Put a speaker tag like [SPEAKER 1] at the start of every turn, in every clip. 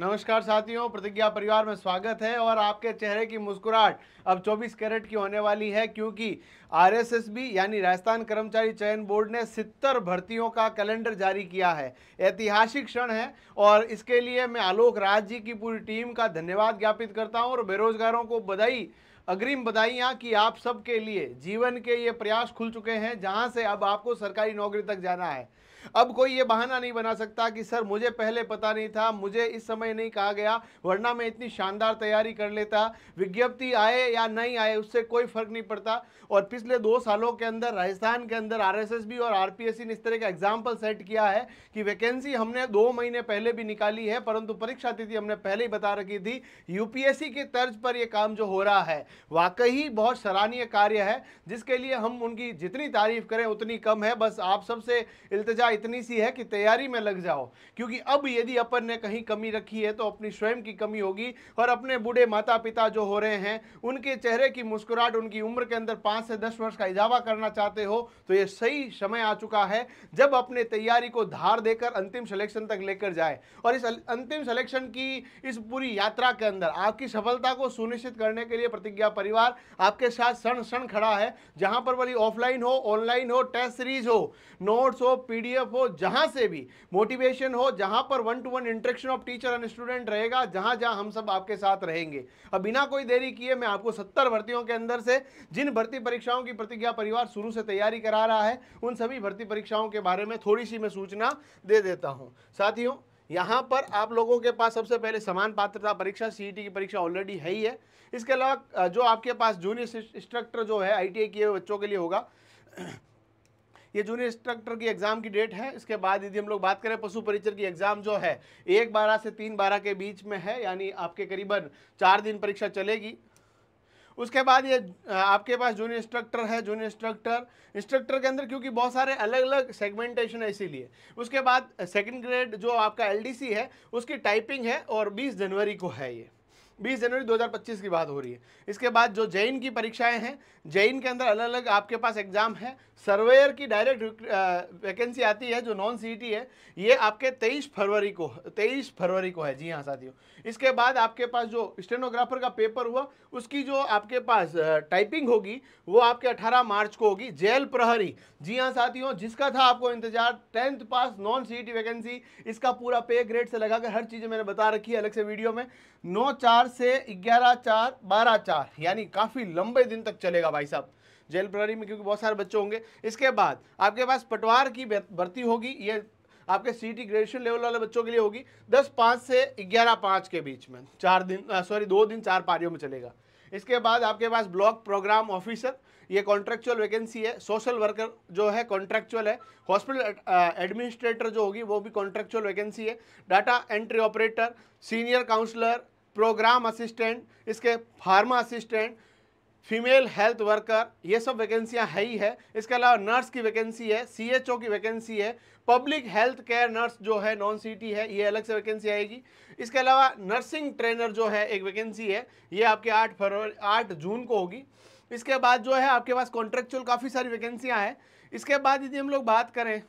[SPEAKER 1] नमस्कार साथियों प्रतिज्ञा परिवार में स्वागत है और आपके चेहरे की मुस्कुराहट अब 24 कैरेट की होने वाली है क्योंकि आरएसएसबी यानी राजस्थान कर्मचारी चयन बोर्ड ने सितर भर्तियों का कैलेंडर जारी किया है ऐतिहासिक क्षण है और इसके लिए मैं आलोक राज जी की पूरी टीम का धन्यवाद ज्ञापित करता हूँ और बेरोजगारों को बधाई अग्रिम बधाइयाँ कि आप सबके लिए जीवन के ये प्रयास खुल चुके हैं जहाँ से अब आपको सरकारी नौकरी तक जाना है अब कोई ये बहाना नहीं बना सकता कि सर मुझे पहले पता नहीं था मुझे इस समय नहीं कहा गया वरना मैं इतनी शानदार तैयारी कर लेता विज्ञप्ति आए या नहीं आए उससे कोई फर्क नहीं पड़ता और पिछले दो सालों के अंदर राजस्थान के अंदर आरएसएसबी और आरपीएससी ने इस तरह का एग्जाम्पल सेट किया है कि वैकेंसी हमने दो महीने पहले भी निकाली है परंतु परीक्षा तिथि हमने पहले ही बता रखी थी यूपीएससी के तर्ज पर यह काम जो हो रहा है वाकई बहुत सराहनीय कार्य है जिसके लिए हम उनकी जितनी तारीफ करें उतनी कम है बस आप सबसे इल्तजा इतनी सी है कि तैयारी में लग जाओ क्योंकि अब यदि अपन ने कहीं कमी रखी है तो अपनी स्वयं की कमी होगी और अपने बूढ़े माता पिता जो हो रहे हैं उनके चेहरे की मुस्कुराहट उनकी उम्र के अंदर पाँच से दस वर्ष का इजाफा करना चाहते हो तो ये सही समय आ चुका है जब अपने तैयारी को धार देकर अंतिम सिलेक्शन तक लेकर जाए और इस अंतिम सिलेक्शन की इस पूरी यात्रा के अंदर आपकी सफलता को सुनिश्चित करने के लिए प्रतिज्ञा मेरा परिवार आपके साथ क्षण क्षण खड़ा है जहां पर भले ऑफलाइन हो ऑनलाइन हो टेस्ट सीरीज हो नोट्स हो पीडीएफ हो जहां से भी मोटिवेशन हो जहां पर one to one interaction of teacher and student रहेगा जहां जहां हम सब आपके साथ रहेंगे अब बिना कोई देरी किए मैं आपको सत्तर भर्तियों के अंदर से जिन भर्ती परीक्षाओं की प्रतिज्ञा परिवार शुरू से तैयारी करा रहा है उन सभी भर्ती परीक्षाओं के बारे में थोड़ी सी मैं सूचना दे देता हूँ साथियों यहाँ पर आप लोगों के पास सबसे पहले समान पात्रता परीक्षा सीईटी e की परीक्षा ऑलरेडी है ही है इसके अलावा जो आपके पास जूनियर इंस्ट्रक्टर जो है आई किए बच्चों के लिए होगा ये जूनियर इंस्ट्रक्टर की एग्ज़ाम की डेट है इसके बाद यदि हम लोग बात करें पशु परिचर की एग्ज़ाम जो है एक बारह से तीन बारह के बीच में है यानी आपके करीबन चार दिन परीक्षा चलेगी उसके बाद ये आपके पास जूनियर इंस्ट्रक्टर है जूनियर इंस्ट्रक्टर इंस्ट्रक्टर के अंदर क्योंकि बहुत सारे अलग अलग सेगमेंटेशन है इसीलिए उसके बाद सेकेंड ग्रेड जो आपका एल है उसकी टाइपिंग है और बीस जनवरी को है ये बीस जनवरी 2025 की बात हो रही है इसके बाद जो जैन की परीक्षाएं हैं जैन के अंदर अलग अलग आपके पास एग्जाम है सर्वेयर की डायरेक्ट वैकेंसी आती है जो नॉन सीईटी e है ये आपके 23 फरवरी को 23 फरवरी को है जी हाँ साथियों इसके बाद आपके पास जो स्टेनोग्राफर का पेपर हुआ उसकी जो आपके पास टाइपिंग होगी वो आपके अठारह मार्च को होगी जेल प्रहरी जी हाँ साथियों जिसका था आपको इंतजार tenth pass non C e vacancy इसका पूरा पे ग्रेड से लगाकर हर चीज़ मैंने बता रखी है अलग से वीडियो में नौ चार से ग्यारह चार बारह चार यानी काफ़ी लंबे दिन तक चलेगा भाई साहब जेल प्रहरी में क्योंकि बहुत सारे बच्चे होंगे इसके बाद आपके पास पटवार की भर्ती होगी ये आपके सी टी ग्रेजुएशन लेवल वाले बच्चों के लिए होगी दस पाँच से ग्यारह पाँच के बीच में चार दिन सॉरी दो दिन चार पारियों में चलेगा इसके बाद आपके पास ब्लॉक प्रोग्राम ऑफिसर ये कॉन्ट्रेक्चुअल वैकेंसी है सोशल वर्कर जो है कॉन्ट्रेक्चुअल है हॉस्पिटल एडमिनिस्ट्रेटर जो होगी वो भी कॉन्ट्रेक्चुअल वैकेंसी है data entry operator senior counsellor programme assistant इसके pharma assistant female health worker ये सब वैकेंसियां है ही है इसके अलावा नर्स की वैकेंसी है सीएचओ की वैकेंसी है पब्लिक हेल्थ केयर नर्स जो है नॉन सीटी है ये अलग से वैकेंसी आएगी इसके अलावा नर्सिंग ट्रेनर जो है एक वैकेंसी है ये आपके आठ फरवरी आठ जून को होगी इसके बाद जो है आपके पास कॉन्ट्रेक्चुअल काफ़ी सारी वैकेंसियाँ हैं इसके बाद यदि हम लोग बात करें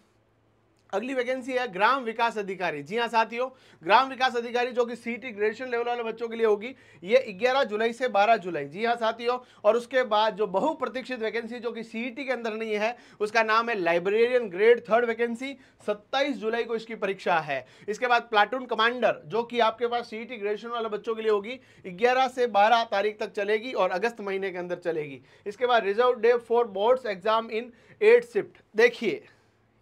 [SPEAKER 1] अगली वैकेंसी है ग्राम विकास अधिकारी जी हाँ साथियों ग्राम विकास अधिकारी जो कि सीटी ग्रेजुएशन लेवल वाले बच्चों के लिए होगी ये 11 जुलाई से 12 जुलाई जी हाँ साथियों और उसके बाद जो बहुप्रतीक्षित वैकेंसी जो कि सीटी के अंदर नहीं है उसका नाम है लाइब्रेरियन ग्रेड थर्ड वैकेंसी 27 जुलाई को इसकी परीक्षा है इसके बाद प्लाटून कमांडर जो कि आपके पास सी ग्रेजुएशन वाले बच्चों के लिए होगी ग्यारह से बारह तारीख तक चलेगी और अगस्त महीने के अंदर चलेगी इसके बाद reserve day for boards exam in eight shift देखिए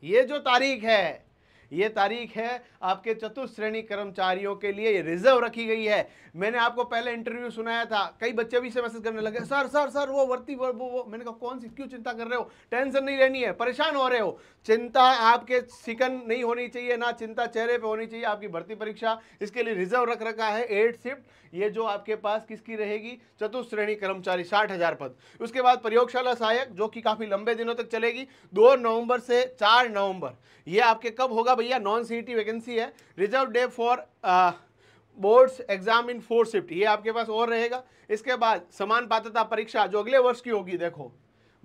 [SPEAKER 1] ये जो तारीख है ये तारीख है आपके चतुर्थ श्रेणी कर्मचारियों के लिए ये रिजर्व रखी गई है मैंने आपको पहले इंटरव्यू सुनाया था कई बच्चे भी से मैसेज करने लगे सर सर सर वो वर्ती वो वो मैंने कहा कौन सी क्यों चिंता कर रहे हो टेंशन नहीं रहनी है परेशान हो रहे हो चिंता आपके सिकन नहीं होनी चाहिए ना चिंता चेहरे पर होनी चाहिए आपकी भर्ती परीक्षा इसके लिए रिजर्व रख रखा है एट शिफ्ट ये जो आपके पास किसकी रहेगी चतुर्थ श्रेणी कर्मचारी साठ हजार पद उसके बाद प्रयोगशाला सहायक जो कि काफी लंबे दिनों तक चलेगी दो नवंबर से चार नवंबर ये आपके कब होगा भैया नॉन सीईटी वैकेंसी है reserve day for boards exam in four shift ये आपके पास और रहेगा इसके बाद समान पात्रता परीक्षा जो अगले वर्ष की होगी देखो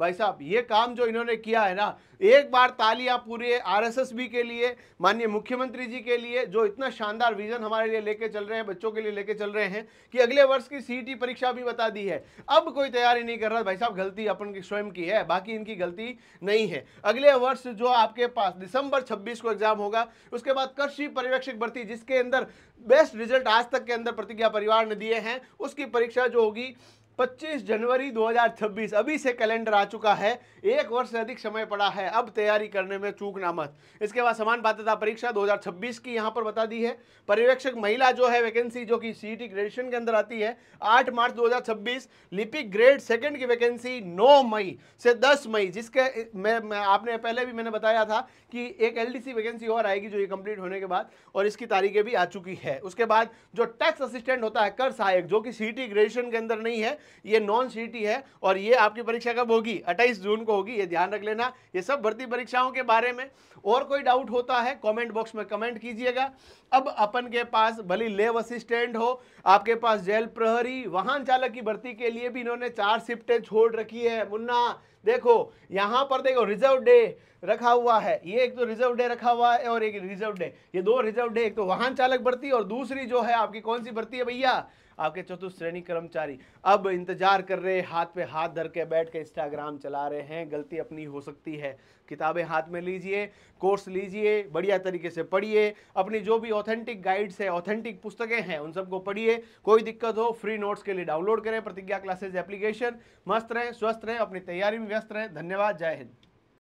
[SPEAKER 1] भाई साहब ये काम जो इन्होंने किया है ना एक बार तालियां एस आरएसएसबी के लिए माननीय मुख्यमंत्री जी के लिए जो इतना शानदार विजन हमारे लिए लेके चल रहे हैं बच्चों के लिए लेके चल रहे हैं कि अगले वर्ष की सीटी e परीक्षा भी बता दी है अब कोई तैयारी नहीं कर रहा भाई साहब गलती अपन की स्वयं की है बाकी इनकी गलती नहीं है अगले वर्ष जो आपके पास दिसंबर छब्बीस को एग्जाम होगा उसके बाद कृषि पर्यवेक्षक भर्ती जिसके अंदर बेस्ट रिजल्ट आज तक के अंदर प्रतिज्ञा परिवार ने दिए हैं उसकी परीक्षा जो होगी 25 जनवरी 2026 अभी से कैलेंडर आ चुका है एक वर्ष से अधिक समय पड़ा है अब तैयारी करने में ना मत इसके बाद समान पात्रता परीक्षा 2026 की यहाँ पर बता दी है पर्यवेक्षक महिला जो है वैकेंसी जो कि सी ग्रेजुएशन के अंदर आती है 8 मार्च 2026 लिपिक ग्रेड सेकंड की वैकेंसी 9 मई से 10 मई जिसके मैं, मैं आपने पहले भी मैंने बताया था कि एक एल वैकेंसी और आएगी जो ये कंप्लीट होने के बाद और इसकी तारीखें भी आ चुकी है उसके बाद जो टैक्स असिस्टेंट होता है कर सहायक जो कि सी ग्रेजुएशन के अंदर नहीं है ये नॉन सीटी है और ये आपकी परीक्षा कब होगी अट्ठाईस जून को होगी ये ध्यान रख लेना ये सब भर्ती परीक्षाओं के बारे में और कोई डाउट होता है कमेंट बॉक्स में कमेंट कीजिएगा अब अपन के पास भली लेव असिस्टेंट हो आपके पास जेल प्रहरी वाहन चालक की भर्ती के लिए भी इन्होंने चार शिफ्टें छोड़ रखी है मुन्ना देखो यहाँ पर देखो रिजर्व डे रखा हुआ है ये एक तो रिजर्व डे रखा हुआ है और एक रिजर्व डे ये दो रिजर्व डे एक तो वाहन चालक भर्ती और दूसरी जो है आपकी कौन सी भर्ती है भैया आपके चतुर्थ श्रेणी कर्मचारी अब इंतजार कर रहे हाथ पे हाथ धर के बैठ के इंस्टाग्राम चला रहे हैं गलती अपनी हो सकती है किताबें हाथ में लीजिए कोर्स लीजिए बढ़िया तरीके से पढ़िए अपनी जो भी ऑथेंटिक गाइड्स है ऑथेंटिक पुस्तकें हैं उन सबको पढ़िए कोई दिक्कत हो फ्री नोट्स के लिए डाउनलोड करें प्रतिज्ञा क्लासेज एप्लीकेशन मस्त रहें स्वस्थ रहें अपनी तैयारी में व्यस्त रहें धन्यवाद जय हिंद